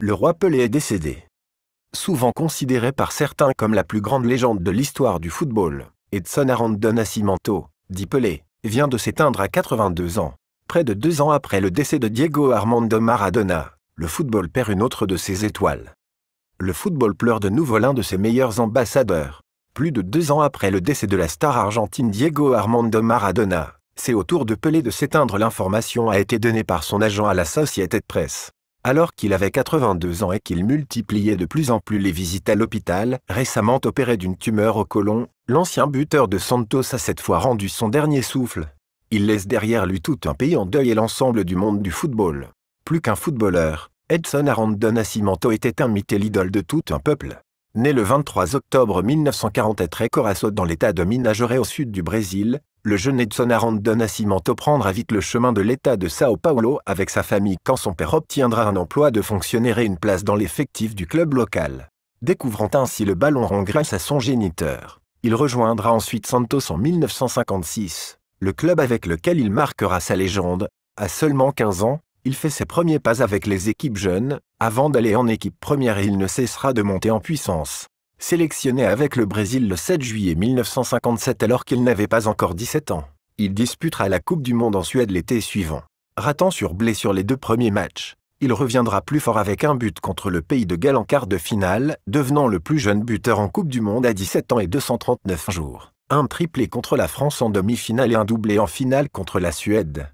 le roi Pelé est décédé. Souvent considéré par certains comme la plus grande légende de l'histoire du football, Edson Arandona Nascimento, dit Pelé, vient de s'éteindre à 82 ans. Près de deux ans après le décès de Diego Armando Maradona, le football perd une autre de ses étoiles. Le football pleure de nouveau l'un de ses meilleurs ambassadeurs. Plus de deux ans après le décès de la star argentine Diego Armando Maradona, c'est au tour de Pelé de s'éteindre. L'information a été donnée par son agent à la Société de presse alors qu'il avait 82 ans et qu'il multipliait de plus en plus les visites à l'hôpital, récemment opéré d'une tumeur au côlon, l'ancien buteur de Santos a cette fois rendu son dernier souffle. Il laisse derrière lui tout un pays en deuil et l'ensemble du monde du football. Plus qu'un footballeur, Edson Arandon Nascimento était un mythe et l'idole de tout un peuple. Né le 23 octobre 1943 à dans l'état de Minas Gerais au sud du Brésil, le jeune Edson Arantes Nascimento prendra vite le chemin de l'État de Sao Paulo avec sa famille quand son père obtiendra un emploi de fonctionnaire et une place dans l'effectif du club local. Découvrant ainsi le ballon rond grâce à son géniteur, il rejoindra ensuite Santos en 1956, le club avec lequel il marquera sa légende. À seulement 15 ans, il fait ses premiers pas avec les équipes jeunes, avant d'aller en équipe première et il ne cessera de monter en puissance sélectionné avec le Brésil le 7 juillet 1957 alors qu'il n'avait pas encore 17 ans. Il disputera la Coupe du Monde en Suède l'été suivant. Ratant sur blessure les deux premiers matchs, il reviendra plus fort avec un but contre le pays de Galles en quart de finale, devenant le plus jeune buteur en Coupe du Monde à 17 ans et 239 jours. Un triplé contre la France en demi-finale et un doublé en finale contre la Suède.